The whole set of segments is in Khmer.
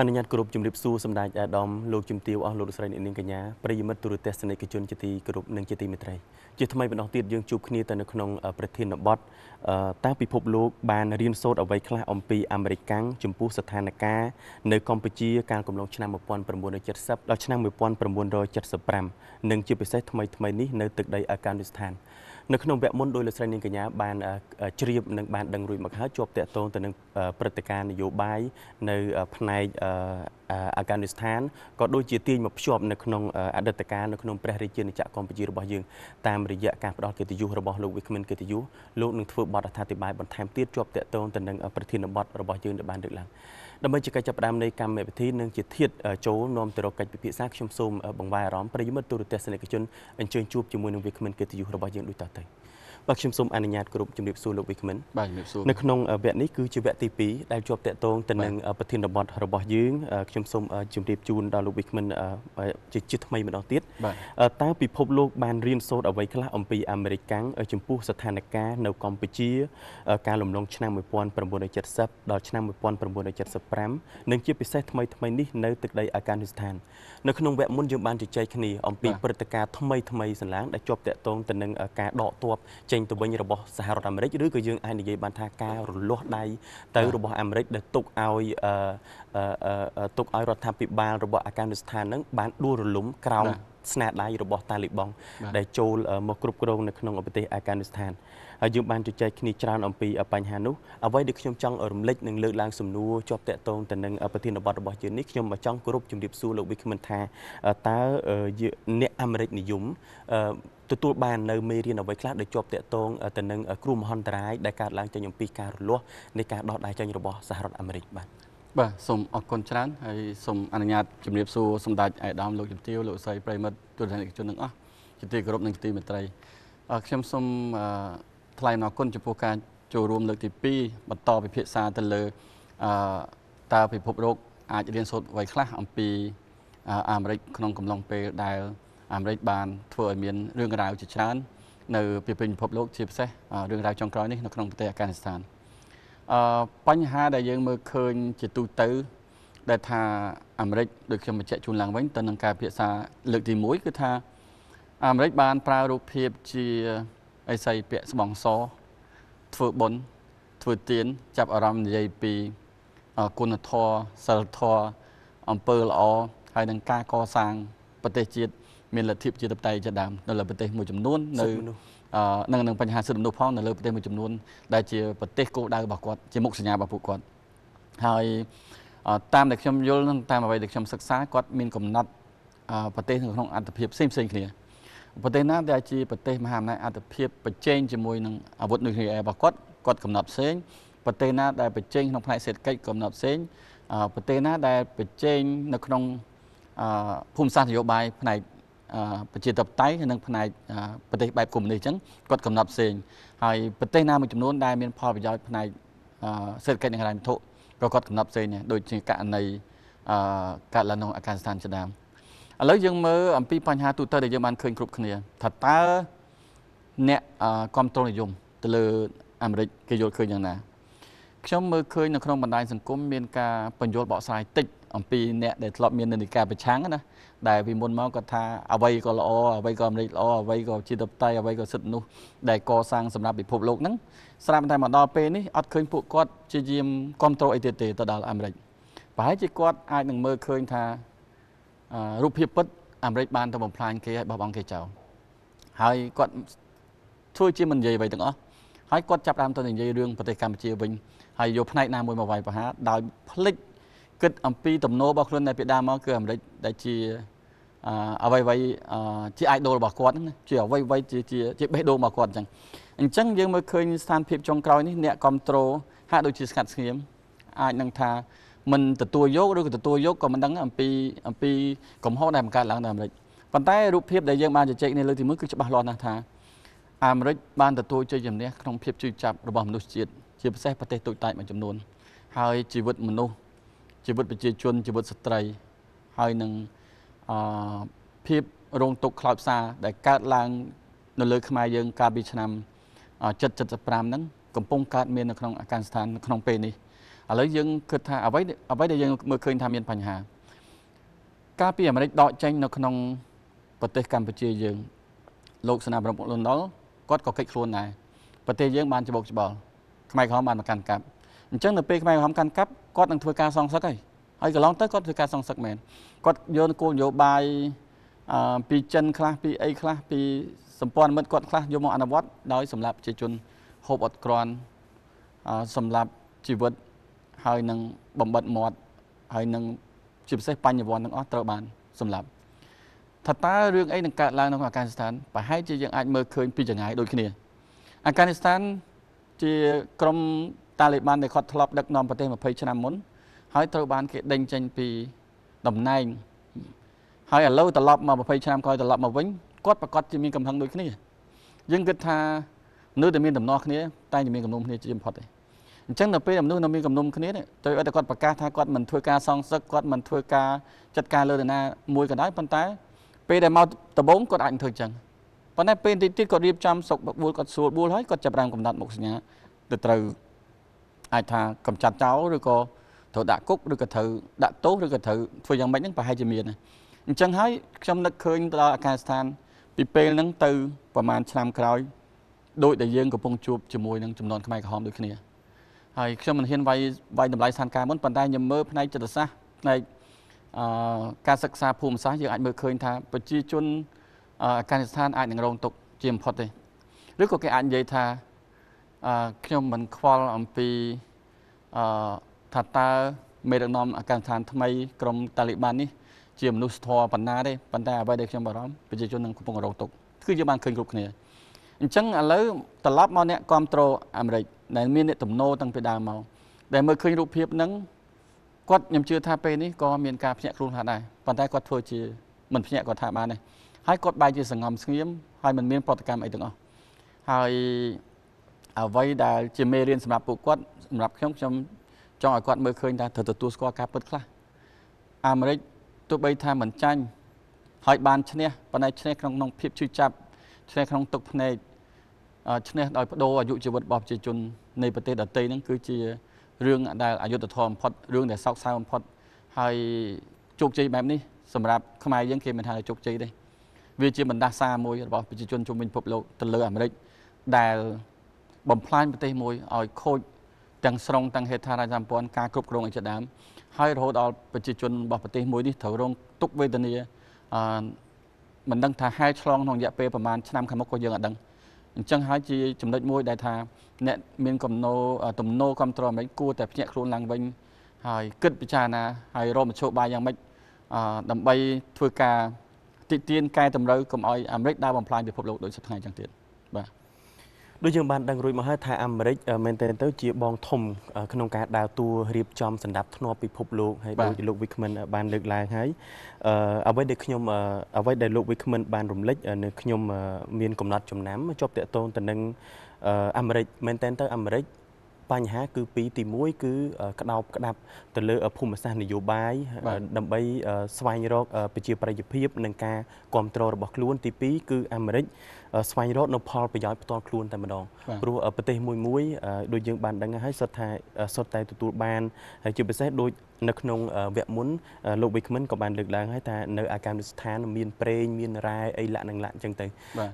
អនុញ្ញាតគ្រប់ជំរាបសួរសម្ដេចអាដាមលោកជំទាវអស់លោកស្រីអ្នកនាងកញ្ញាប្រិយមិត្តទូរទស្សនិកជនជាទីគោរពនិងជាទីមេត្រីជាថ្មីម្ដងទៀតយើងជួបគ្នាតែនៅក្នុងប្រធានបទតើពិភពលោកបានរៀនសូត្រអ្វីខ្លះអំពីអាមេរិកាំងចំពោះស្ថានភាពនៅកម្ពុជាកាលកំឡុងឆ្នាំ1970ដល់ឆ្នាំ1975និងជាពិសេសថ្មីថ្មីនេះនៅទឹកដីអាកានីស្ថាននៅក្នុងវគ្គមុនដោយលោកស្រីនាងកញ្ញាបានជ្រាបនិងបានដឹងរួចមកហើយជាប់តាក់ទងទៅនឹងព្រឹត្តិការណ៍នយោបាយនៅផ្នែកអាហ្គានីស្ថានក៏ដូចជាទាញមកភ្ជាប់នៅក្នុងអតីតកាលនៅក្នុងព្រះរាជាណាចក្រកម្ពុជារបស់យើងតាមរយៈការផ្ដល់កិត្តិយសរបស់លោកវិក្មិនកិត្តិយសលោកនឹងធ្វើបទអត្ថាធិប្បាយបន្ថែមទៀតជាប់តាក់ទងទៅនឹងប្រធានបទរបស់យើងដែលបានលើកឡើងដើម្បីជាកិច្ចចាប់ផ្ដើមនៃកម្មវិធីនិងជាធាតចូលនាំទៅរកកិច្ចពិភាក្សាខ្ញុំសូមបង្វែរអារម្មណ៍ប្រិយមិត្តទូរទស្សនិកជនអញ្ជើញជួបជាមួយនឹងវាគ្មិនកិត្តិយសរបស់យើងដូចតទៅ។បាទខ្ញុំសូមអនុញ្ញាតគ្រប់ជំរាបសួរលោកវិក្មិនបាទជំរាបសួរនៅក្នុងវគ្គនេះគឺជាវគ្គទី2ដែលជាប់តាក់ទងទៅនឹងប្រធានបទរបស់យើងខ្ញុំសូមជំរាបជូនដល់លោកវិក្មិនជាជាថ្មីម្ដងទៀតតើពិភពលោកបានរៀនសូត្រអ្វីខ្លះអំពីអាមេរិកកាំងចំពោះស្ថានភាពនៅកម្ពុជាការលំឡងឆ្នាំ1970ដល់ឆ្នាំ1975និងជាពិសេសថ្មីថ្មីនេះនៅទឹកដីអាហ្វហ្គានីស្ថាននៅ ក្នុងវគ្គមុនយើងបានជជែកគ្នាអំពីព្រឹត្តិការណ៍ថ្មីថ្មីសន្លងដែលជាប់តាក់ទងទៅនឹងការដកទ័ពចេញញទៅវិញរបស់សហរដ្ឋអាមេរិកឬក៏យើងអាចនិយាយបានថាការរលាស់ដៃទៅរបស់អាមេរិកដែលទុកឲ្យទុកឲ្យរដ្ឋាភិបាលរបស់អាហ្វហ្គានីស្ថាននឹងបានដួលរលំក្រោមស្នាដៃរបស់តាលីបង់ដែលចូលមកគ្រប់គ្រងនៅក្នុង ប្រទេសអាហ្វហ្គានីស្ថានយើងបានជជែកគ្នាច្រើនអំពីបញ្ហានោះអ្វីដែលខ្ញុំចង់រំលឹកនិងលើកឡើងសំណួរជាប់តាក់ទងទៅនឹងប្រធានបទរបស់យើងនេះខ្ញុំចង់គោរពជំរាបសួរលោកវិក្មិនថាតើអ្នកអាមេរិកនិយមទទួលបាននៅមេរៀនអ្វីខ្លះដែលជាប់តាក់ទងទៅនឹងគ្រោះមហន្តរាយដែលកើតឡើងចេញអំពីការរលាស់នៃការដោះដារចេញរបស់សហរដ្ឋអាមេរិកបាទបាទសូមអរគុណច្រើនហើយសូមអនុញ្ញាតជំរាបសួរសម្ដេចឯកឧត្តមលោកជំទាវលោកស្រីប្រិមិត្តទូតនិកជនទាំងអស់ជាទីគោរពនិងទីមេត្រីខ្ញុំសូមថ្លែងអរគុណចំពោះការចូលរួមលើកទី2បន្តពិភាក្សាទៅលើអឺតើពិភពលោកអាចរៀនសូត្រអ្វីខ្លះអំពីអាមេរិកក្នុងកំឡុងពេលដែលអាមេរិកបាន ធ្វើឲ្យមានរឿងរ៉ាវជាច្រើននៅពីពិភពលោកជាពិសេសរឿងរ៉ាវចុងក្រោយនេះនៅក្នុងប្រទេសអាហ្វហ្គានីស្ថានអឺបញ្ហាដែលយើងមើលឃើញជាទូទៅដែលថាអាមេរិកដូចខ្ញុំបញ្ជាក់ជូនឡើងវិញ ទៅនឹងការពិភាក្សា លើកទី1គឺថាអាមេរិកបានប្រើរូបភាពជាឥសីពាក់ស្បង់សធ្វើបុណ្យធ្វើទានចាប់អារម្មណ៍និយាយពីគុណធម៌សិលធម៌អំពើល្អហើយនឹងការកសាងប្រទេសជាតិមានលទ្ធិប្រជាធិបតេយ្យជាដើមនៅលើប្រទេសមួយចំនួននៅនឹងនឹងបញ្ហាសិទ្ធិមនុស្សផងនៅលើប្រទេសមួយចំនួនដែលជាប្រទេសគោលដៅរបស់គាត់ជាមុខសញ្ញារបស់ពួកគាត់ហើយតាមដែលខ្ញុំយល់នឹងតាមអ្វីដែលខ្ញុំសិក្សាគាត់មានកំណត់ប្រទេសនៅក្នុងអន្តរភាពផ្សេងផ្សេងគ្នាប្រទេសណាដែលជាប្រទេសមហាអំណាចអន្តរភាពប្រជែងជាមួយនឹងអាវុធនុយក្លេអ៊ែររបស់គាត់គាត់កំណត់ផ្សេងប្រទេសណាដែលប្រជែងក្នុងផ្នែកសេដ្ឋកិច្ចកំណត់ផ្សេងប្រទេសណាដែលប្រជែងនៅក្នុងភូមិសាស្ត្រនយោបាយផ្នែកប្រជាធិបតេយ្យនិងផ្នែកប្រទេសបែបកុម្មុយនីសអញ្ចឹងគាត់កំណត់ផ្សេងហើយប្រទេសណាមួយចំនួនដែលមានផលប្រយោជន៍ផ្នែកសេដ្ឋកិច្ចនិងហិរញ្ញវត្ថុក៏គាត់កំណត់ផ្សេងដែរដូចជាករណីកើតឡើងក្នុងអាហ្វហ្គានីស្ថានជាដើម។ឥឡូវយើងមើលអំពីបញ្ហាទូទៅដែលយើងបានឃើញគ្រប់គ្នាថាតើអ្នកគ្រប់គ្រងនិយមទៅលើអាមេរិកគេយល់ឃើញយ៉ាងណាខ្ញុំមើលឃើញនៅក្នុងបណ្ដាញសង្គមមានការបញ្យល់បកស្រាយតិចអំពីអ្នកដែលធ្លាប់មាននិន្នាការប្រឆាំងណាដែលពីមុនមកគាត់ថាអ្វីក៏ល្អអ្វីក៏អាមេរិកល្អអ្វីក៏ជាតបតៃអ្វីក៏សិទ្ធិនោះដែលកសាងសម្រាប់ពិភពលោកហ្នឹងស្រាប់តែមកដល់ពេលនេះអត់ឃើញពួកគាត់ជាយាមគ្រប់គ្រងអីទៀតទេទៅដល់អាមេរិកប្រហែលជាគាត់អាចនឹងមើលឃើញថារូបភាពពិតអាមេរិកបានទៅបំផ្លាញគេឲ្យបោះបង់គេចោលហើយគាត់ធ្វើជាមិននិយាយអ្វីទាំងអស់ហើយគាត់ចាប់ដើមទៅនិយាយរឿងប្រទេសកម្ពុជាវិញហើយយកផ្នែកណាមួយមកវាយប្រហារដោយផ្លិចគិតអំពីទំនោររបស់ខ្លួនដែលពីដើមមកគឺអាមេរិកដែលជាអ្វីអ្វីជា idol របស់គាត់ហ្នឹងជាអ្វីអ្វីជាជាជាបេះដូងរបស់គាត់អញ្ចឹងអញ្ចឹងយើងមើលឃើញស្ថានភាពចុងក្រោយនេះអ្នកគ្រប់គ្រងហាក់ដូចជាស្ងាត់ស្ងៀមអាចនឹងថាមិនទទួលយកឬក៏ទទួលយកក៏មិនដឹងអំពីអំពីកំហុសដែលបង្កើតឡើងនៅអាមេរិកប៉ុន្តែរូបភាពដែលយើងបានជជែកនេះលើកទី1គឺច្បាស់លាស់ណាស់ថាអាមេរិកបានទទួលជ័យជំនះក្នុងភាពជឿចាប់របស់មនុស្សជាតិជាពិសេសប្រទេសទូចតាចមួយចំនួនហើយជីវិតមនុស្សជីវិតប្រជាជនជីវិតស្ត្រី ហើយនឹងអឺភាពរងទុកខ្លោចផ្សាដែលកើតឡើង នៅលើខ្មែរយើង កាលពីឆ្នាំ775ហ្នឹងកំពុងកើតមាននៅក្នុងអាកាសស្ថានក្នុងពេលនេះឥឡូវយើងគិតថាអ្វីអ្វីដែលយើងមើលឃើញថាមានបញ្ហា ការពីអាមេរិកដកចេញនៅក្នុងប្រទេសកម្ពុជាយើងលោកស្នាប្រមុខលន់ដុលគាត់ក៏កិច្ចខ្លួនដែរប្រទេសយើងបានច្បុកច្បល់ខ្មែរក្រហមបានមកកាន់កាប់អញ្ចឹងនៅពេលខ្មែរក្រហមកាន់កាប់គាត់នឹងធ្វើការសងសឹកហើយហើយកន្លងទៅគាត់ធ្វើការសងសឹកមែនគាត់យកគោលនយោបាយពីចិនខ្លះពីអីខ្លះពីសម្ព័ន្ធមិត្តគាត់ខ្លះយកមកអនុវត្តដោយសម្រាប់ប្រជាជនហូបអត់ក្រាន់សម្រាប់ជីវិតហើយនឹងបំបិតមាត់ហើយនឹងជាពិសេសបញ្ញវន្តទាំងអស់ត្រូវបានសម្លាប់ថាតើរឿងអីនឹងកើតឡើងនៅអាហ្វហ្គានីស្ថានប្រហែលជាយើងអាចមើលឃើញពីចម្ងាយដូចគ្នា អាហ្វហ្គានីស្ថានជាក្រុមតាលីបានដែលគាត់ធ្លាប់ដឹកនាំប្រទេស20ឆ្នាំមុនហើយត្រូវបានគេដេញចេញពីតំណែងហើយឥឡូវត្រឡប់មក20ឆ្នាំក្រោយត្រឡប់មកវិញគាត់ប្រកាសជាមានកំហឹងដូចគ្នាយើងគិតថានៅតែមានដំណោះគ្នាតែមានកំនុំគ្នាជាបំផុតទេអញ្ចឹងដល់ពេលមនុស្សនៅមានគំនុំគ្នានេះទៅឲ្យតែគាត់ប្រកាសថាគាត់មិនធ្វើការសងសឹកគាត់មិនធ្វើការចាត់ការលើនរណាមួយក៏ដោយប៉ុន្តែ ពេលដែលមកដំបូងគាត់អាចធ្វើអញ្ចឹងប៉ុន្តែពេលតិចទៀតគាត់រៀបចំសុកបបួលគាត់ស្រួលបួលហើយគាត់ចាប់ផ្ដើមកំណត់មុខសញ្ញាទៅត្រូវអាចថាកំចាត់ចោលឬក៏ត្រូវដាក់គុកឬក៏ត្រូវដាក់ទោសឬក៏ត្រូវធ្វើយ៉ាងម៉េចហ្នឹងប្រហែលជាមានអញ្ចឹងហើយខ្ញុំនឹកឃើញដល់អាកាសស្ថាន ពីពេលហ្នឹងទៅប្រហែលឆ្នាំក្រោយដោយដែលយើងកំពុងជួបជាមួយនឹងចំនួនខ្មែរក្រហមដូចគ្នាហើយខ្ញុំមិនហ៊ានវាយវាយតម្លៃស្ថានភាពមុនប៉ុន្តែខ្ញុំមើលផ្នែកចិត្តសាស្ត្រផ្នែកអឺការសិក្សាភូមិសាស្ត្រយើងអាចមើលឃើញ ថាប្រជាជនអាហ្វហ្គានីស្ថានអាចនឹងរងទុក្ខជាបំផុតទេឬក៏គេអាចនិយាយថាអឺខ្ញុំមិនខ្វល់អំពីអឺថាតើមេដឹកនាំអាហ្វហ្គានីស្ថានថ្មីក្រុមតាលីបាននេះជាមនុស្សធម៌បណ្ណាទេប៉ុន្តែអ្វីដែលខ្ញុំបារម្ភប្រជាជននឹងកំពុងរងទុក្ខគឺយើងបានឃើញគ្រប់គ្នាអញ្ចឹងឥឡូវត្រឡប់មកអ្នកគ្រប់គ្រងអាមេរិកដែលមានអ្នកទំនោរតាំងពីដើមមកដែលមើលឃើញរូបភាពហ្នឹងគាត់ខ្ញុំជឿថាពេលនេះក៏មានការភ្ញាក់ខ្លួនខ្លះដែរប៉ុន្តែគាត់ធ្វើជាមិនភ្ញាក់គាត់ថាបានទេហើយគាត់បែរជាសង្ងំស្ងៀមហើយមិនមាន ប្រតិកម្មអីទាំងអស់ហើយអ្វីដែលជាមេរៀនសម្រាប់ពួកគាត់សម្រាប់ខ្ញុំខ្ញុំចង់ឲ្យគាត់មើលឃើញថាត្រូវទទួលស្គាល់ការពិតខ្លះអាមេរិកទោះបីថាមិនចាញ់ហើយបានឈ្នះប៉ុន្តែឈ្នះក្នុងក្នុងភាពជឿចាប់ឈ្នះក្នុងទឹកភ្នែកឈ្នះដោយបដូរអាយុជីវិតរបស់ប្រជាជននៃប្រទេសដទៃហ្នឹងគឺជារឿងដែលអយុត្តិធម៌បំផុតរឿងដែលសោកសៅបំផុតហើយជោគជ័យបែបនេះសម្រាប់ខ្មែរយើងគេមិនថាជោគជ័យទេវាជាបណ្ដាសាមួយរបស់ប្រជាជនជុំវិញពិភពលោកទៅលើអាមេរិកដែលបំផ្លាញប្រទេសមួយឲ្យខូចទាំងស្រុងទាំងហេដ្ឋារចនាសម្ព័ន្ធការគ្រប់គ្រងឯជាដើមហើយរហូតដល់ប្រជាជនរបស់ប្រទេសមួយនេះត្រូវរងទុក្ខវេទនាអឺមិនដឹងថាហែឆ្លងក្នុងរយៈពេលប្រហែលឆ្នាំខាងមុខក៏យើងអត់ដឹងអញ្ចឹងហើយជាចំណុចមួយដែលថាអ្នកមានកំណោទំនោរគ្រប់គ្រងអាមេរិកគួរតែភ្ញាក់ខ្លួនឡើងវិញហើយគិតពិចារណាហើយរកមធ្យោបាយយ៉ាងម៉េចដើម្បីធ្វើការទីទានកែតម្រូវកុំឲ្យអាមេរិកដើរបំផ្លាញពិភពលោកដោយសប្តាហ៍ថ្ងៃអញ្ចឹងទៀតបាទដូចយើងបានដឹងរួចមកហើយថាអាមេរិកមែនទែនទៅជាបងធំក្នុងការដើរតួរៀបចំសម្ដាប់ធ្នាប់ពិភពលោកហើយដូចលោក Wickman បានលើកឡើងហើយអ្វីដែលខ្ញុំអ្វីដែលលោក Wickman បានរំលឹកនៅខ្ញុំមានកំណត់ចំណាំជាប់តាក់ទងទៅនឹងអាមេរិកមែនទែនទៅអាមេរិកបញ្ហាគឺពីទី1គឺក្តោបក្តាប់ទៅលើភូមិសាស្ត្រនយោបាយដើម្បីស្វែងរកប្រជាប្រិយភាពនិងការគ្រប់គ្រងរបស់ខ្លួនទី2គឺអាមេរិកស្វែងរកនៅផលប្រយោជន៍ផ្ទាល់ខ្លួនតែម្ដងព្រោះប្រទេសមួយមួយដូចយើងបានដឹងហើយសុទ្ធតែសុទ្ធតែទទួលបានហើយជាពិសេសដូចនៅក្នុងវគ្គមុនលោកវិក្មិនក៏បានលើកឡើងហើយថានៅអាកាមស្ថាន មានប្រេងមានរ៉ែអីលក្ខនឹងលក្ខអញ្ចឹងទៅ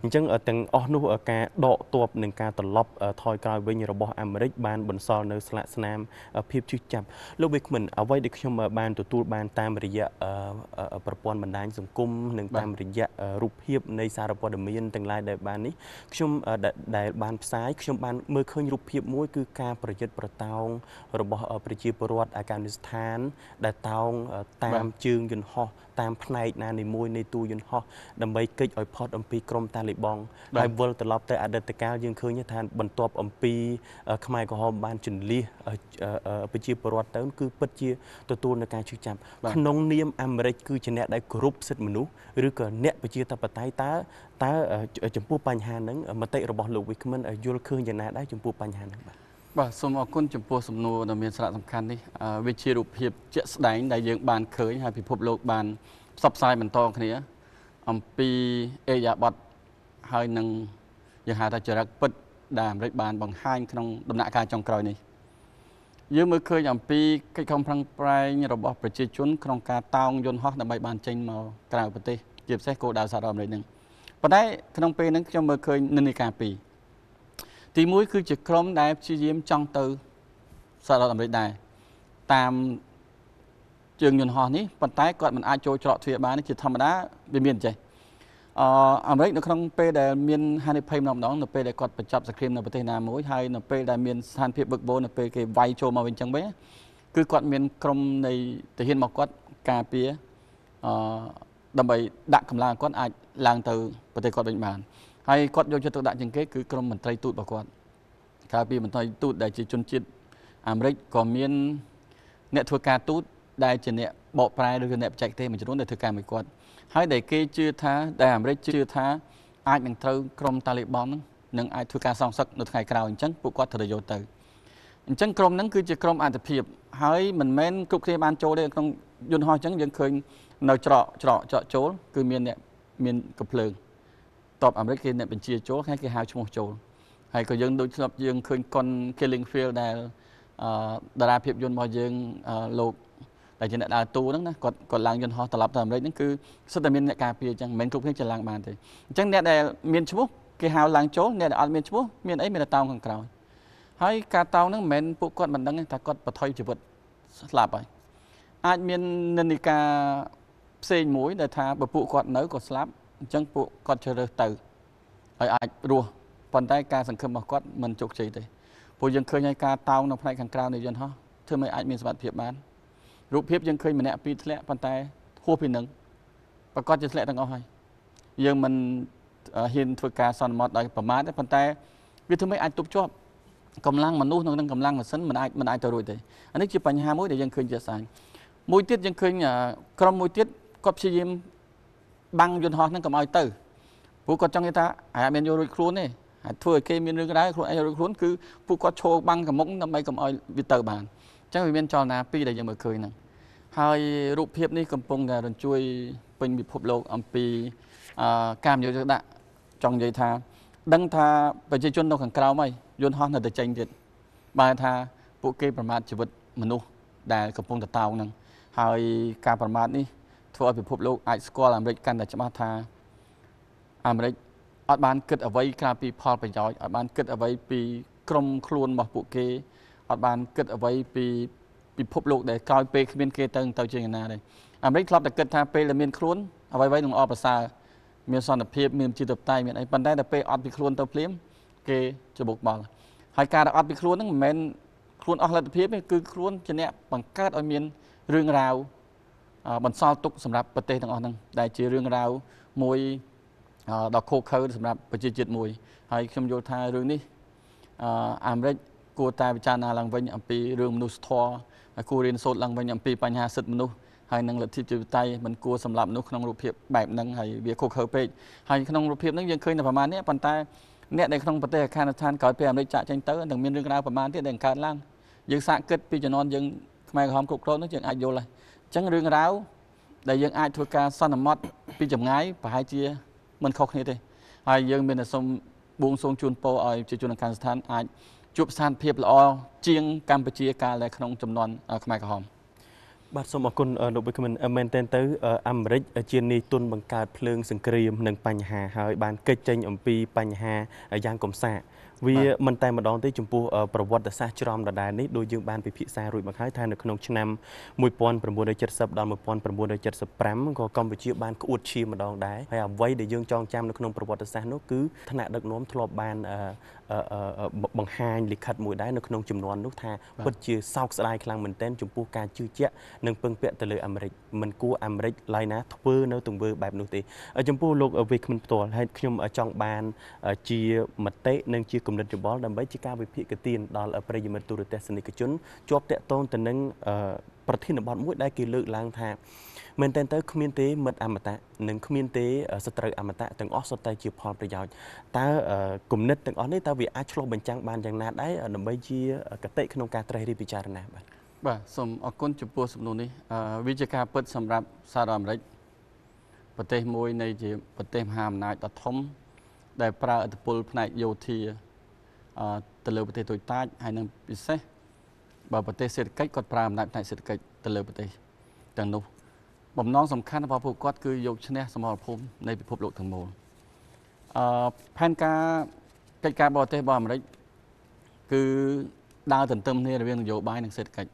អញ្ចឹងទាំងអស់នោះការដកទ័ពនឹងការត្រឡប់ថយក្រោយវិញរបស់អាមេរិកបានបន្សល់នៅស្លាកស្នាមភាពជឿចាប់លោកវិក្មិនអ្វីដែលខ្ញុំបានទទួលបានតាមរយៈប្រព័ន្ធបណ្ដាញសង្គមនិងតាមរយៈរូបភាពនៃសារព័ត៌មានទាំងឡាយដែលបាននេះខ្ញុំដែលបានផ្សាយខ្ញុំបានមើលឃើញរូបភាពមួយ គឺការប្រយុទ្ធប្រតោងរបស់ប្រជាពលរដ្ឋអាកាមស្ថាននដែលតោងតាមជើងយន្តហោះតាម ផ្នែកណានីមួយនៃទូយន្តហោះដើម្បីគេចឲ្យផុតអំពីក្រុមតាលីបង់ហើយវិលត្រឡប់ទៅអតីតកាលយើងឃើញថាបន្ទាប់អំពីខ្មែរក្រហមបានជន្លៀសប្រជាពលរដ្ឋទៅគឺពិតជាទទួលនឹងការឈឺចាប់ក្នុងនាមអាមេរិកគឺជាអ្នកដែលគោរពសិទ្ធិមនុស្សឬក៏អ្នកប្រជាធិបតេយ្យតើតើចំពោះបញ្ហាហ្នឹងមតិរបស់លោកវិក្មិនយល់ឃើញយ៉ាងណាដែរចំពោះបញ្ហាហ្នឹងបាទបាទសូមអរគុណចំពោះសំណួរដ៏មានសារៈសំខាន់នេះវាជារូបភាពជាក់ស្ដែងដែលយើងបានឃើញហើយពិភពលោកបានផ្សព្វផ្សាយបន្តគ្នា អំពីអេយ៉ាប័តហើយនឹងយើងហៅថាចរិតពិតដែលអាមេរិកបាន បង្ហាញ ក្នុងដំណាក់កាលចុងក្រោយនេះយើងមើលឃើញអំពីកិច្ចខំប្រឹងប្រែងរបស់ប្រជាជនក្នុងការតោងយន្តហោះដើម្បីបានចេញមកក្រៅប្រទេសជាពិសេសគោលដៅសហរដ្ឋអាមេរិកនឹងប៉ុន្តែក្នុងពេលហ្នឹងខ្ញុំមើលឃើញនិន្នាការពីរទី1គឺជាក្រុមដែលព្យាយាមចង់ទៅសហរដ្ឋអាមេរិកដែរតាមជើងយន្តហោះនេះប៉ុន្តែគាត់មិនអាចចូលច្រកទ្វារបាន ជា ធម្មតាវាមានចេះអឺអាមេរិកនៅក្នុងពេលដែលមានហានិភ័យម្ដងម្ដងនៅពេលដែលគាត់បញ្ចប់សង្គ្រាមនៅប្រទេសណាមួយហើយនៅពេលដែលមានស្ថានភាពបឹកបោនៅពេលគេវាយចូលមកវិញចឹងវិញគឺគាត់មាន ក្រុមនៃទាហានមកគាត់ការពារអឺដើម្បីដាក់កម្លាំងគាត់អាចឡើងទៅប្រទេសគាត់វិញបានហើយគាត់យកចិត្តទុកដាក់ជាងគេគឺក្រមមន្ត្រីទូតរបស់គាត់ក្រៅពីមន្ត្រីទូតដែលជាជនជាតិអាមេរិកក៏មានអ្នកធ្វើការទូតដែលជាអ្នកបកប្រែឬក៏អ្នកបច្ចេកទេសមួយចំនួនដែលធ្វើការមួយគាត់ហើយដែលគេជឿថាដែលអាមេរិកជឿថាអាចនឹងត្រូវក្រុមតាលីបង់នឹងអាចធ្វើការសងសឹកនៅថ្ងៃក្រោយអញ្ចឹងពួកគាត់ត្រូវយកទៅអញ្ចឹងក្រុមហ្នឹងគឺជាក្រុមអន្តភាពហើយមិនមែនគ្រប់គ្នាបានចូលទេក្នុងយន្តហោះអញ្ចឹងយើងឃើញនៅច្រកច្រកច្រកចូលគឺមានអ្នក មានកំភ្លើងតបអាមេរិកគេអ្នកបញ្ជាចូលហើយគេហៅឈ្មោះចូលហើយក៏យើងដូចស្បយើងឃើញកុន Killing Field ដែលតារាភាពយន្តរបស់យើងលោកដែលជាអ្នកដើរតួហ្នឹងណាគាត់គាត់ឡើងយន្តហោះត្រឡប់ទៅអាមេរិកហ្នឹងគឺសិតតែមានអ្នកការពារអញ្ចឹងមិនគ្រប់គ្នាចេះឡើងបានទេអញ្ចឹងអ្នកដែលមានឈ្មោះគេហៅឡើងចូលអ្នកដែលអត់មានឈ្មោះមានអីមានតែតោងខាងក្រោយហើយការតោងហ្នឹងមិនមែនពួកគាត់មិនដឹងទេថាគាត់បន្ថយជីវិតស្លាប់ហើយអាចមាននិន្នាការផ្សេងមួយដែលថាបើពួកគាត់នៅក៏ស្លាប់អញ្ចឹងពួកគាត់ជ្រើសរើសទៅឲ្យអាចរស់ប៉ុន្តែការសង្ឃឹមរបស់គាត់មិនជោគជ័យទេពួកយើងឃើញហើយការតោងនៅផ្នែកខាងក្រៅនៃយន្តហោះធ្វើមិនអាចមានសមត្ថភាពបានរូបភាពយើងឃើញម្នាក់ពីរធ្លាក់ប៉ុន្តែហួសពីនឹងប្រកាសជាធ្លាក់ទាំងអស់ហើយយើងមិនហ៊ានធ្វើការសន្មតដោយប្រមាថទេប៉ុន្តែវាធ្វើមិនអាចទប់ជាប់កម្លាំងមនុស្សនៅក្នុងកម្លាំងម៉ាស៊ីនមិនអាចមិនអាចទៅរួចទេអានេះជាបញ្ហាមួយដែលយើងឃើញជាសាញមួយទៀតយើងឃើញក្រុមមួយទៀតគាត់ព្យាយាមបាំងយន្តហោះហ្នឹងកុំឲ្យទៅព្រោះគាត់ចង់និយាយថាអាយអត់មានយករួចខ្លួនទេអាចធ្វើឲ្យគេមានរឿងក្តៅខ្លួនឯងរួចខ្លួនគឺពួកគាត់ឈោបាំងកមុកដើម្បីកុំឲ្យវាទៅបានអញ្ចឹងវាមានចលនាពីរដែលយើងមើលឃើញហ្នឹងហើយរូបភាព នេះកំពុងតែរញ្ជួយពេញពិភពលោកអំពីការនិយោជកដាក់ចង់និយាយថា ដឹងថាប្រជាជននៅខាងក្រោមហើយយន្តហោះនៅតែចេញទៀតបើថាពួកគេ ប្រមាថជីវិតមនុស្សដែលកំពុងតតោងហ្នឹងហើយការប្រមាថនេះធ្វើឲ្យពិភពលោកអាចស្គាល់អាមេរិកកាន់តែច្បាស់ថាអាមេរិកអត់បាន គិតអ្វីក្រៅពីផល ប្រយោជន៍អត់បានគិតអ្វីពី ក្រុមខ្លួនរបស់ពួកគេអត់បាន គិតអ្វីពីពិភពលោកដែលក្រោយពេលគ្មានគេទៅទៅជាណាដែរអាមេរិកធ្លាប់តែគិតថាពេលដែលមានខ្លួនអ្វីៗនឹងអបអសារមានសន្តិភាពមានជីវតៃមានអីប៉ុន្តែដល់ពេលអត់ពីខ្លួនទៅភ្លាម គេច្បុកបល់ហើយការដែលអត់ពីខ្លួនហ្នឹងមិនមែនខ្លួនអស់លទ្ធភាពទេគឺខ្លួនជាអ្នកបង្កើតឲ្យមានរឿងរ៉ាវបន្សល់ទុកសម្រាប់ប្រទេសទាំងអស់ហ្នឹងដែលជារឿងរ៉ាវមួយដល់ខូខើសម្រាប់ប្រជាជាតិមួយហើយខ្ញុំយល់ថារឿងនេះអាមេរិកគួរតែពិចារណាឡើងវិញអំពីរឿងមនុស្សធម៌ហើយគួររៀនសូត្រឡើងវិញអំពីបញ្ហាសិទ្ធិមនុស្សហើយនឹងលទ្ធិជីវតៃមិនគួរសម្លាប់មនុស្សក្នុងរូបភាពបែបហ្នឹងហើយវាខុសខើពេកហើយក្នុងរូបភាពហ្នឹងយើងឃើញតែប្រហែលនេះប៉ុន្តែអ្នកនៅក្នុងប្រទេសអាហ្គានីស្ថានក្រោយពីអាមេរិកចាក់ចេញទៅនឹងមានរឿងរ៉ាវប្រហែលទៀតដែលកើតឡើងយើងសាកគិតពីជំនាន់យើងខ្មែរក្រហមគ្រប់គ្រងហ្នឹងយើងអាចយល់ហើយចឹងរឿងរ៉ាវដែលយើងអាចធ្វើការសន្មត់ពីចម្ងាយប្រហែលជា មិនខុសគ្នាទេហើយយើងមានតែសូមបួងសួងជូនពរឲ្យជាជនកម្មស្ថានអាចជួបស្ថានភាពល្អជាងកម្ពុជាកាលតែក្នុងចំនួនខ្មែរក្រហមបាទសូមអរគុណលោកវិក្កាមមែនទែនទៅអាមេរិកជានីទុនបង្កើតភ្លើងសង្គ្រាមនិងបញ្ហាហើយបានកិច្ចចេញអំពី បញ្ហាយ៉ាងកំសាកវាមិនតែម្ដងទេចំពោះប្រវត្តិសាស្ត្រច្រំដដែលនេះដូចយើងបានពិភាក្សារួចមកហើយថានៅក្នុងឆ្នាំ1970ដល់1975ក៏កម្ពុជាបានក្អួតឈាមម្ដងដែរហើយអ្វីដែលយើងចងចាំនៅក្នុងប្រវត្តិសាស្ត្រនោះគឺថ្នាក់ដឹកនាំធ្លាប់បានបង្ហាញលិខិតមួយដែរនៅក្នុងចំនួននោះថាពិតជាសោកស្ដាយខ្លាំងមែនទែនចំពោះការជឿជាក់និងពឹងពាក់ទៅលើអាមេរិកមិនគួរអាមេរិកឡើយណាធ្វើនៅទង្វើបែបនោះទេចំពោះលោកវេគ្មិនផ្ទាល់ហើយខ្ញុំចង់បានជាមតិនិងជាគំនិតយោបល់ដើម្បីជាការវិភាគកទានដល់ប្រិយមិត្តទូរទស្សនិកជនជាប់តាក់ទងទៅនឹងប្រធានបទមួយដែលគេលើកឡើង ថាមែនតើទៅគ្មានទេមិត្តអមតៈនិងគ្មានទេសត្រូវអមតៈទាំងអស់សុទ្ធតែជាផលប្រយោជន៍តើគំនិតទាំងអស់នេះតើវាអាចឆ្លុះបញ្ចាំងបានយ៉ាងណាដែរដើម្បីជាកតិក្នុងការត្រិះរិះពិចារណាបាទបាទសូមអរគុណចំពោះសំណួរនេះវាជាការពិតសម្រាប់សារអាមេរិកប្រទេសមួយនៃជាប្រទេសមហាអំណាចដ៏ធំ ដែលប្រើឥទ្ធិពលផ្នែកយោធាទៅលើប្រទេសទូចតាចហើយនឹងពិសេសបើប្រទេសសេដ្ឋកិច្ចគាត់ប្រើអំណាចផ្នែកសេដ្ឋកិច្ចទៅលើប្រទេសទាំងនោះ បំណងសំខាន់របស់ពួកគាត់គឺយកឈ្នះសមរភូមិនៃពិភពលោកទាំងមូលអឺផែនការកិច្ចការបរទេសរបស់អាមេរិកគឺដើរទន្ទឹមគ្នារវាងនយោបាយនិងសេដ្ឋកិច្ច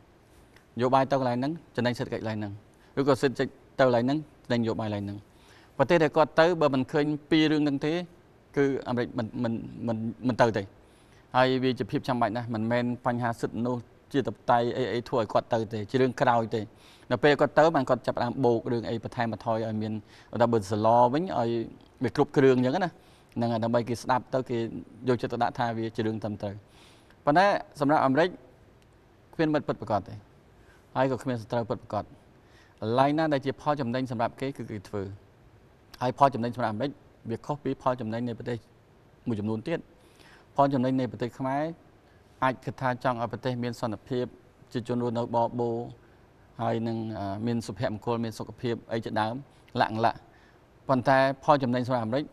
នយោបាយទៅកន្លែងហ្នឹងចំណេញសេដ្ឋកិច្ចកន្លែងហ្នឹងឬក៏សេដ្ឋកិច្ចទៅកន្លែងហ្នឹងចំណេញនយោបាយកន្លែងហ្នឹងប្រទេសដែលគាត់ទៅបើមិនឃើញពីររឿងហ្នឹងទេគឺអាមេរិកមិនមិនមិនទៅទេហើយវាជាភាពចាំបាច់ណាស់មិនមែនបញ្ហាសិទ្ធិមនុស្សជាតបតៃអីអីធ្វើឲ្យគាត់ទៅទេជារឿងក្រោយទេនៅពេលគាត់ទៅបានគាត់ចាប់ផ្ដើមបូករឿងអីបន្ថែមបន្ថយឲ្យមានដល់បើសាឡវិញឲ្យវាគ្រប់គ្រឿងអញ្ចឹងណាហ្នឹងហើយដើម្បីគេស្ដាប់ទៅគេយកចិត្តទុកដាក់ថាវាជារឿងត្រឹមត្រូវប៉ុន្តែសម្រាប់អាមេរិកគ្មានមិត្តពិតប្រកបទេហើយក៏គ្មានសត្រូវពិតប្រកបកន្លែងណាដែលជាផលចំណេញសម្រាប់គេគឺគេធ្វើហើយផលចំណេញសម្រាប់អាមេរិកវាខុសពីផលចំណេញនៃប្រទេសមួយចំនួនទៀតផលចំណេញនៃប្រទេសខ្មែរអាចគិតថាចង់ឲ្យប្រទេស មាន សន្តិភាពជាជនរស់នៅបបូរហើយនឹងមានសុភមង្គលមានសុខភាពអីជាដើមលក្ខណៈប៉ុន្តែផលចំណេញសម្រាប់អាមេរិក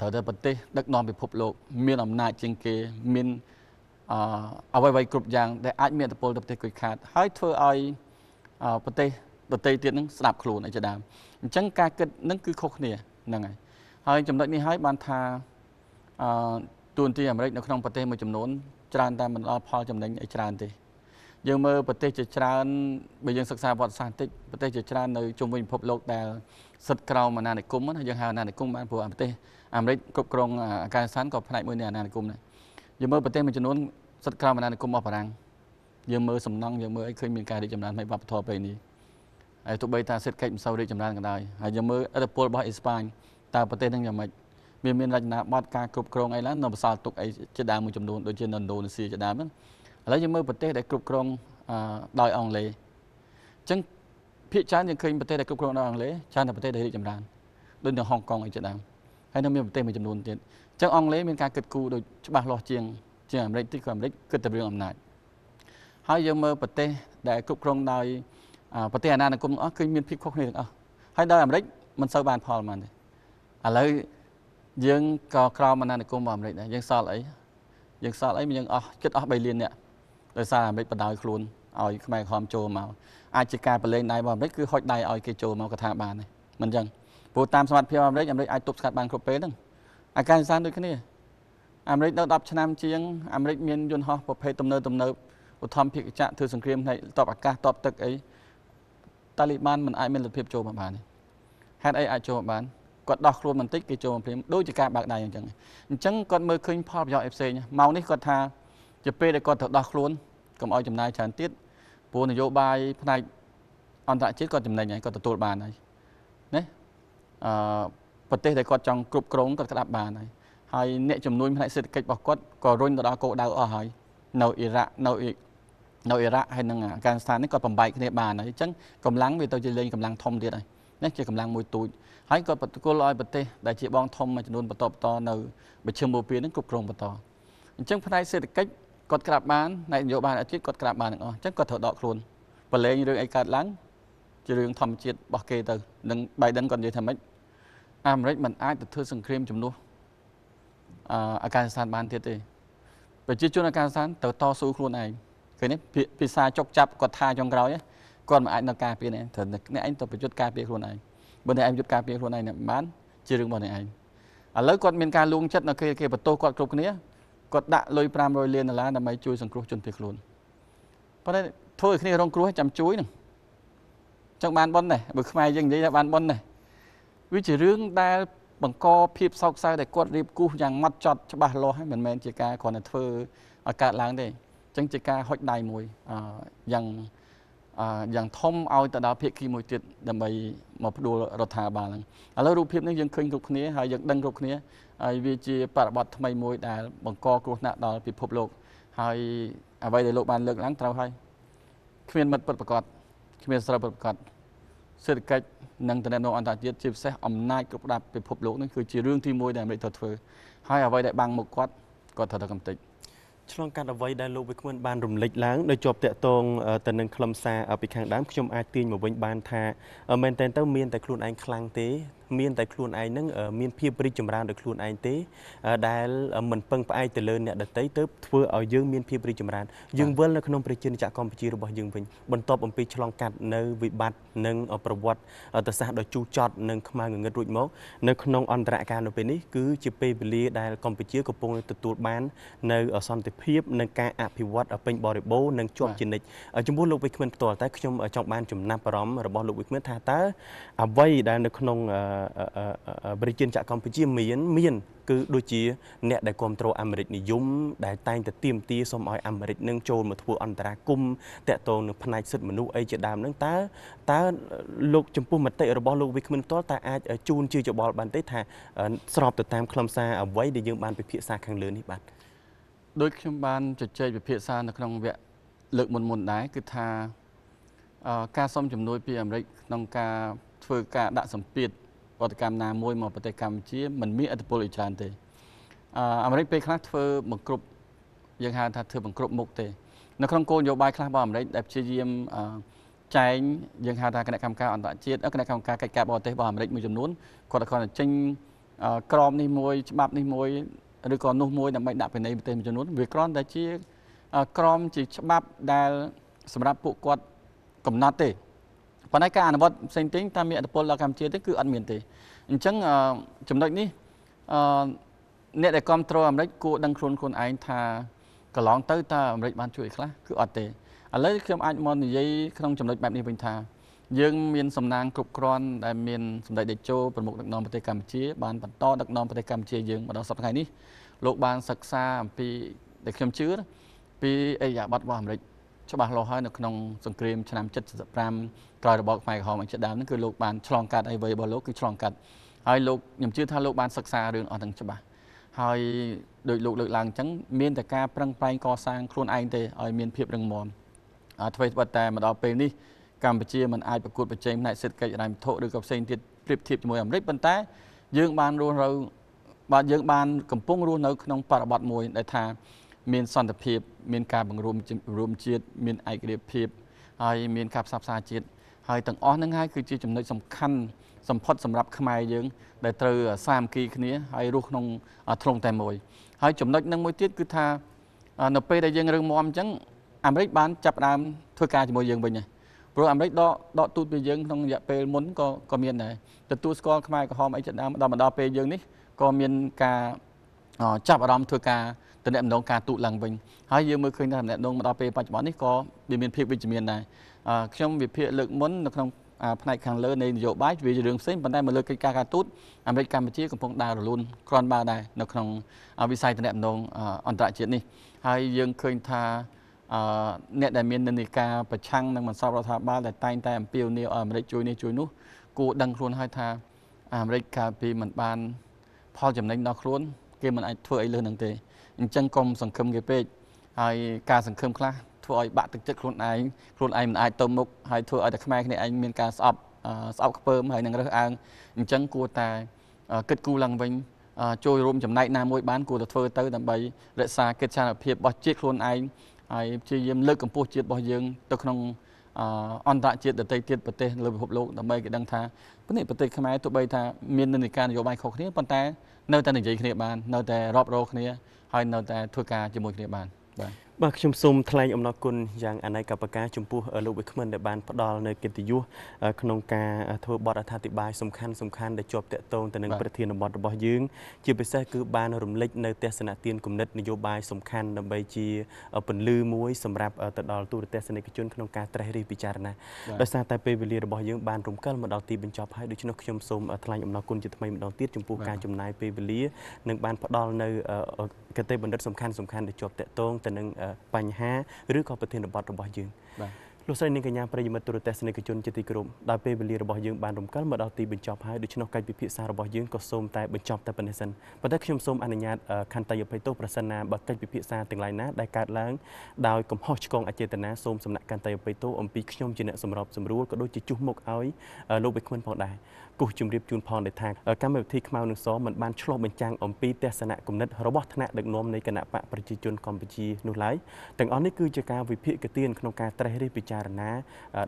ត្រូវតែប្រទេស ដឹកនាំពិភពលោក មានអំណាចជាងគេមានអអ្វីៗគ្រប់យ៉ាង ដែលអាចមានឥទ្ធិពលទៅប្រទេសខូចខាតហើយធ្វើឲ្យប្រទេសដទៃទៀតនឹងស្ដាប់ខ្លួនអីជាដើមអញ្ចឹងការគិតនឹងគឺខុសគ្នាហ្នឹងហើយហើយចំណុចនេះហើយបានថាអឺទូនទីអាមេរិកនៅក្នុងប្រទេសមួយចំនួនច្រើនតែមិនដល់ផលចំណេញអីច្រើនទេយើងមើលប្រទេសជាច្រើនបើយើងសិក្សាវត្តសាស្ត្រតិចប្រទេសជាច្រើននៅជុំវិញពិភពលោកដែលសិទ្ធក្រោមអាណានិគមណាយើងហៅអាណានិគមបានព្រោះប្រទេសអាមេរិកគ្រប់គ្រងអាកាសសានក៏ផ្នែកមួយនៃអាណានិគមដែរយើងមើលប្រទេសមួយចំនួនសិទ្ធក្រោមអាណានិគមរបស់បារាំងយើងមើលសំណង់យើងមើលអីឃើញមានការរីកចម្រើនផ្នែកវប្បធម៌ពេលនេះហើយទោះបីថាសេដ្ឋកិច្ចមិនសូវរីកចម្រើនក៏ដោយហើយយើងមើលឥទ្ធិពលរបស់អេស្ប៉ាញតើប្រទេសនឹងយ៉ាងម៉េចវាមានរចនាប័ទ្មការគ្រប់គ្រងអីឡើងនៅបន្សល់ទុកអីជាដើមមួយចំនួនដូចជានៅឥណ្ឌូនេស៊ីជាដើមហ្នឹងឥឡូវយើងមើលប្រទេស ដែលគ្រប់គ្រងដោយអង់គ្លេសអញ្ចឹងភាគច្រើនយើងឃើញប្រទេសដែលគ្រប់គ្រងដោយអង់គ្លេសច្រើនតែប្រទេសដែលរីកចម្រើនដូចនៅហុងកុងអីជាដើមហើយនៅមានប្រទេសមួយចំនួនទៀតអញ្ចឹងអង់គ្លេសមានការគិតគូរដូចច្បាស់លាស់ជាងជាងអាមេរិកទីគឺអាមេរិកគិតតែរឿងអំណាចហើយយើងមើលប្រទេសដែលគ្រប់គ្រងដោយប្រទេសអាណានិគមទាំងអស់គឺមានភាពខុសគ្នាទាំងអស់ហើយដោយអាមេរិកមិនសូវបានផលប៉ុន្មានទេឥឡូវយើងក៏ក្រោមអាណានិគមរបស់អាមេរិកដែរយើងសល់អីយើងសល់អីយើងអស់ចិត្តអស់3លានអ្នកដោយសារអាមេរិកបដ ாய் ខ្លួនឲ្យខ្មែរក្រមចូលមកអាចជាការប្រឡែងដៃរបស់អាមេរិកគឺហុចដៃឲ្យគេចូលមកកថាបានហ្នឹងមិនអញ្ចឹងព្រោះតាមសមត្ថភាពអាមេរិកអាមេរិកអាចទប់ស្កាត់បានគ្រប់ពេលហ្នឹងអាការសិក្សាដូចគ្នាអាមេរិកនៅ10ឆ្នាំជាងអាមេរិកមានយន្តហោះប្រភេទទំនើបទំនើបឧត្តមភាគចក្រធ្វើសង្គ្រាមផ្នែកតបអាកាសតបទឹកអីតាលីបានមិនអាចមានលទ្ធភាពចូលមកបានទេហេតុអីអាចចូលមកបានគាត់ដោះខ្លួនបន្តិចគេចូលមកភ្លាមដូចជាការបើកដៃអញ្ចឹងអញ្ចឹងគាត់មើលឃើញផលប្រយោជន៍អីផ្សេងមកនេះគាត់ថាជាពេលដែលគាត់ត្រូវដោះខ្លួនកុំឲ្យចំណាយច្រើនទៀតព្រោះនយោបាយផ្នែកអន្តរជាតិគាត់ចំណេញហើយគាត់ទទួលបានហើយណាអឺប្រទេសដែលគាត់ចង់គ្រប់គ្រងគាត់ក្តាប់បានហើយហើយអ្នកជំនួយផ្នែកសេដ្ឋកិច្ចរបស់គាត់ក៏រុញទៅដល់គោលដៅអស់ហើយនៅអ៊ីរ៉ាក់នៅអ៊ីនៅអ៊ីរ៉ាក់ហើយនឹងអាហ្គានីស្ថាននេះគាត់បំបែកគ្នាបាន ហើយអញ្ចឹងកម្លាំងវាទៅជាលេងកម្លាំងធំទៀតហើយនេះជាកម្លាំងមួយទូចហើយគាត់បដិគលឲ្យប្រទេសដែលជាបងធំមួយចំនួនបន្តបន្តនៅមជ្ឈមោពានឹងគ្រប់គ្រងបន្តអញ្ចឹងផ្នែកសេដ្ឋកិច្ចគាត់ក្រាបបានផ្នែកនយោបាយអាជីពគាត់ក្រាបបានទាំងអស់អញ្ចឹងគាត់ត្រូវដកខ្លួនប្រឡែងរឿងអីកើតឡើងជារឿងធម្មជាតិរបស់គេទៅនឹង Biden គាត់និយាយថាម៉េចអាមេរិកមិនអាចទៅធ្វើសង្គ្រាមជំនួសអាកាសស្ថានបានទៀតទេ ប្រជាជនអាកាសស្ថានទៅតស៊ូខ្លួនឯងឃើញទេភាសាចុកចាប់គាត់ថាចុងក្រោយគាត់មិនអាចនៅការពារអ្នកត្រូវអ្នកឯងទៅប្រយុទ្ធការពារខ្លួនឯងបើអ្នកឯងយុទ្ធការពារខ្លួនឯងអ្នកបាន ជារឿងរបស់អ្នកឯងឥឡូវគាត់មានការលួងចិត្តនៅគេគេបន្ទោសគាត់គ្រប់គ្នាគាត់ដាក់លុយ500លានដុល្លារដើម្បីជួយសង្គ្រោះជនភៀសខ្លួនប៉ុន្តែធ្វើឲ្យគ្នារងគ្រោះចាំជួយនឹងចង់បានប៉ុនដែរបើខ្មែរយើងនិយាយថាបានប៉ុនដែរវាជារឿងដែលបង្កភាពសោកសៅដែលគាត់រៀបគូសយ៉ាងម៉ត់ចត់ច្បាស់លាស់ហើយមិនមែនជាការគ្រាន់តែធ្វើឲ្យកើតឡើងទេអញ្ចឹងជាការហុចដៃមួយយ៉ាងយ៉ាងធំឲ្យទៅដល់ភាគីមួយទៀតដើម្បីមកផ្ដួលរដ្ឋាភិបាលហ្នឹងឥឡូវរូបភាពនេះយើងឃើញគ្រប់គ្នាហើយយើងដឹងគ្រប់គ្នាហើយវាជាបរិបទថ្មីមួយដែលបង្កគ្រោះថ្នាក់ដល់ពិភពលោក ហើយអ្វីដែលលោកបានលើកឡើងត្រូវហើយគ្មានមិត្តពិតប្រាកដគ្មានស្រីពិតប្រាកដសេដ្ឋកិច្ចនិងតំណែងអន្តរជាតិជាពិសេសអំណាចគ្រប់ដាប់ពិភពលោកនេះគឺជារឿងទីមួយដែលអាមេរិកត្រូវធ្វើហើយអ្វីដែលបាំងមុខគាត់គាត់ត្រូវតែកំទេចឆ្លងកាត់អ្វីដែលលោកវិក្កមបានរំលេចឡើងដោយជាប់តាក់ទងទៅនឹងខ្លឹមសារពីខាងដើមខ្ញុំអាចទាញមកវិញបានថាមែនតើទៅមានតែខ្លួនឯងខ្លាំងទេមានតែខ្លួនឯងនឹងមានភាពរីកចម្រើនដោយខ្លួនឯងទេដែលមិនពឹងផ្អែកទៅលើអ្នកដតីទៅធ្វើឲ្យយើងមានភាពរីកចម្រើនយើងវិលនៅក្នុងប្រជាជនចក្រកម្ពុជារបស់យើងវិញបន្ទាប់អំពីឆ្លងកាត់នៅវិបត្តិនិងប្រវត្តិទៅសាសដ៏ជូរចត់និងខ្មៅងងឹតរួចមកនៅក្នុងអន្តរការនៅពេលនេះគឺជាពេលវេលាដែលកម្ពុជាកំពុងទទួលបាននៅសន្តិភាពភាពនិងការអភិវឌ្ឍពេញបរិបូរនិងជាប់ជានិច្ចចំពោះលោកវិក្មិនផ្ទាល់តែខ្ញុំចង់បានចំណាប់អារម្មណ៍របស់លោកវិក្មិនថាតើអ្វីដែលនៅក្នុងប្រជាជនចក្រកម្ពុជាមានមានគឺដូចជាអ្នកដែលគ្រប់គ្រងអាមេរិកនិយមដែលតែងតែទៀមទាសូមឲ្យអាមេរិកនឹងចូលមកធ្វើអន្តរាគមតាក់ទងនឹងផ្នែកសិទ្ធិមនុស្សអីជាដើមនឹងតើតើលោកចំពោះមតិរបស់លោកវិក្មិនផ្ទាល់តើអាចជូនជាយោបល់បានទេថាស្របទៅតាមខ្លឹមសារអ្វីដែលយើងបានពិភាក្សាខាងលើនេះបាទដោយខ្ញុំបានជជែកវិភាសានៅក្នុងវគ្គលើកមុនមុនដែរគឺថាការសុំជំនួយពីអាមេរិកក្នុងការធ្វើការដាក់សម្ពាធវត្តកម្មណាមួយមកប្រទេសកម្ពុជាมันមានអធិបុលអីច្រើនទេអាមេរិកពេលខ្លះធ្វើបង្ក្រប់យើងហៅថាធ្វើបង្ក្រប់មុខទេនៅក្នុងគោលនយោបាយខ្លះរបស់អាមេរិកដែលព្យាយាមចែងយើងហៅថាគណៈកម្មការអន្តរជាតិគណៈកម្មការកិច្ចការបរទេសរបស់អាមេរិកមួយចំនួនគាត់ក៏ចេញក្រមនេះមួយច្បាប់នេះមួយឬក៏នោះមួយដើម្បីដាក់ពិន័យប្រទេសមួយចំនួនវាគ្រាន់តែជាក្រមជាច្បាប់ដែលសម្រាប់ពួកគាត់កំណត់ទេប៉ុន្តែការអនុវត្តផ្សេងទៀតតាមមានអត្តពលដល់កម្ពុជាទេគឺអត់មានទេអញ្ចឹងចំណុចនេះអឺអ្នកដែលគ្រប់គ្រងអាមេរិកគួរដឹងខ្លួនខ្លួនឯងថាកន្លងទៅតើអាមេរិកបានជួយខ្លះគឺអត់ទេឥឡូវខ្ញុំអាចមកនិយាយក្នុងចំណុចបែបនេះវិញថាយើងមានសំណាងគ្រប់គ្រាន់ដែលមានសម្ដេចតេជោប្រមុខដឹកនាំប្រទេសកម្ពុជា បានបន្តដឹកនាំប្រទេសកម្ពុជាយើងមកដល់សប្តាហ៍ថ្ងៃនេះលោកបានសិក្សាអំពីដែលខ្ញុំជឿពីអេយ៉ាប័តរបស់អាមេរិកច្បាស់លាស់ហើយនៅក្នុងសង្គ្រាមឆ្នាំ75ក្រោយរបបខ្មែរក្រហមអញ្ចឹងដើមហ្នឹងគឺលោកបានឆ្លងកាត់អីវ័យរបស់លោកគឺឆ្លងកាត់ហើយលោកខ្ញុំជឿថាលោកបានសិក្សារឿងអស់ទាំងច្បាស់ហើយដោយលោកលើកឡើងអញ្ចឹងមានតែការប្រឹងប្រែងកសាងខ្លួនឯងទេឲ្យមានភាពរឹងមាំអ្វីត្បិតតែមកដល់ពេលនេះកម្ពុជាមិនអាចប្រកួតប្រជែងផ្នែកសេដ្ឋកិច្ចរ៉ៃវត្ថុឬក៏ផ្សេងទៀតប្រៀបធៀបជាមួយអាមេរិកប៉ុន្តែយើង បានរស់នៅបាទយើងបានកំពុងរស់នៅក្នុងបរិបទមួយ ដែលថា មានសន្តិភាព មានការបង្រួមរួមជាតិមានឯករាជ្យភាពហើយមានការផ្សព្វផ្សាយជាតិហើយទាំងអស់ហ្នឹងហើយគឺជាចំណុចសំខាន់សំផុតសម្រាប់ខ្មែរយើង ដែលត្រូវសាមគ្គីគ្នាហើយរស់ក្នុងទ្រង់តែមួយ ហើយចំណុចហ្នឹងមួយទៀតគឺថានៅពេលដែលយើងរឹងមាំអញ្ចឹងអាមេរិកបានចាប់ផ្ដើមធ្វើការជាមួយយើងវិញហើយព្រោះអាមេរិកដកដកទូតពីយើងក្នុងរយៈពេលមុនក៏ក៏មានដែរទទួលស្គាល់ខ្មែរក្រហមអីចឹងដើមដល់មកដល់ពេលយើងនេះក៏មានការចាប់អារម្មណ៍ធ្វើការតំណែងការទូតឡើងវិញហើយយើងមើលឃើញថាតំណែងមកដល់ពេលបច្ចុប្បន្ននេះក៏វាមានភាពវិជ្ជមានដែរខ្ញុំវិភាគលើកមុននៅក្នុងផ្នែកខាងលើនៃនយោបាយវាជារឿងផ្សេងប៉ុន្តែមកលើកិច្ចការការទូតអាមេរិកកម្ពុជាកំពុងដើររលូនក្រាន់បើដែរនៅក្នុងវិស័យតំណែងអន្តរជាតិនេះហើយយើងឃើញថាអឺអ្នកដែលមាននិន្នាការប្រឆាំងនឹងមិនសពរដ្ឋាភិបាលដែលតែងតែអំពាវនាវឲ្យអាមេរិកជួយនេះជួយនោះគួរដឹងខ្លួនហើយថា អាមេរិកកាលពីមិនបាន ផលចំណេញដល់ខ្លួនគេមិនអាចធ្វើអីលើសនឹងទេអញ្ចឹងកុំសង្ឃឹមគេពេកហើយការសង្ឃឹមខ្លះធ្វើឲ្យបាក់ទឹកចិត្តខ្លួនឯងខ្លួនឯងមិនអាចទៅមុខហើយធ្វើឲ្យតែខ្មែរគ្នាឯងមានការស្អប់ស្អប់ខ្ពើមហើយនឹងរើសអើងអញ្ចឹងគួរតែគិតគូរឡើងវិញចូលរួមចំណែកណាមួយបានគួរតែធ្វើទៅដើម្បីរក្សាកិត្តិយសភាពរបស់ជាតិខ្លួនឯងហើយព្យាយាមលើកកម្ពស់ជាតិរបស់យើងទៅក្នុងអន្តរជាតិដទៃទៀតប្រទេសលើពិភពលោកដើម្បីគេដឹងថាប្រទេសខ្មែរទោះបីថាមាននិន្នាការនយោបាយខុសគ្នាប៉ុន្តែនៅតែនិយាយគ្នាបាននៅតែរាប់រគ្នាហើយនៅតែធ្វើការជាមួយគ្នាបានបាទបាទខ្ញុំសូមថ្លែងអំណរគុណយ៉ាងអនេកបការចំពោះលោកវិក្មិនដែលបានផ្ដល់នៅកិត្តិយសក្នុងការធ្វើបទអត្ថាធិប្បាយសំខាន់សំខាន់ដែលជាប់តាក់ទងទៅនឹងប្រធានបទរបស់យើងជាពិសេសគឺបានរំលេចនៅ ទស្សនៈទានគណិតនយោបាយសំខាន់ដើម្បីជាពន្លឺមួយសម្រាប់ទៅដល់ទូរទស្សនិកជនក្នុងការត្រេះរិះពិចារណាដោយសារតែពេលវេលារបស់យើងបានរំកិលមកដល់ទីបញ្ចប់ហើយដូច្នោះខ្ញុំសូមថ្លែងអំណរគុណជាថ្មីម្ដងទៀតចំពោះការចំណាយពេលវេលានិង បានផ្ដល់នៅកតេបណ្ឌិតសំខាន់សំខាន់ដែលជាប់តាក់ទងទៅនឹងបញ្ហាឬក៏ប្រធានបទរបស់យើងបាទលោកស្រីនិងកញ្ញាប្រិយមិត្តទូរទស្សនិកជនជាទីគោរពដោយពេលវេលារបស់យើងបានរំកិលមកដល់ទីបញ្ចប់ហើយដូច្នោះកិច្ចពិភាក្សារបស់យើងក៏សូមតែបញ្ចប់តែប៉ុណ្ណេះសិនប៉ុន្តែខ្ញុំសូមអនុញ្ញាតខន្តីអភ័យទោសប្រសិនណាបើកិច្ចពិភាក្សាទាំងឡាយណាដែលកើតឡើងដោយកំហុសឆ្គងអចេតនាសូមសំណាក់ខន្តីអភ័យទោសអំពីខ្ញុំជាអ្នកសម្របសម្រួលក៏ដូចជាជួសមុខឲ្យលោកវិក្កុនផងដែរគូសជំរាបជូនផងដែរថាកម្មវិធីខ្មៅនឹងសមិនបានឆ្លុះបញ្ចាំងអំពីទស្សនៈគំនិតរបស់ថ្នាក់ដឹកនាំនៃគណៈបកប្រជាជនកម្ពុជានោះឡើយទាំងអស់នេះគឺជាការវិភាគទានក្នុងការត្រេះរិះពិចារណា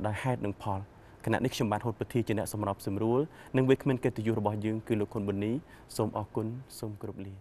ដោយហេតុនិងផលគណៈនេះខ្ញុំបាទហូតពធាជាអ្នក សម្របសម្រួលនិងវាគ្មិនកិត្តិយសរបស់យើងគឺលោកខុនប៊ុននីសូមអរគុណសូមគោរពលា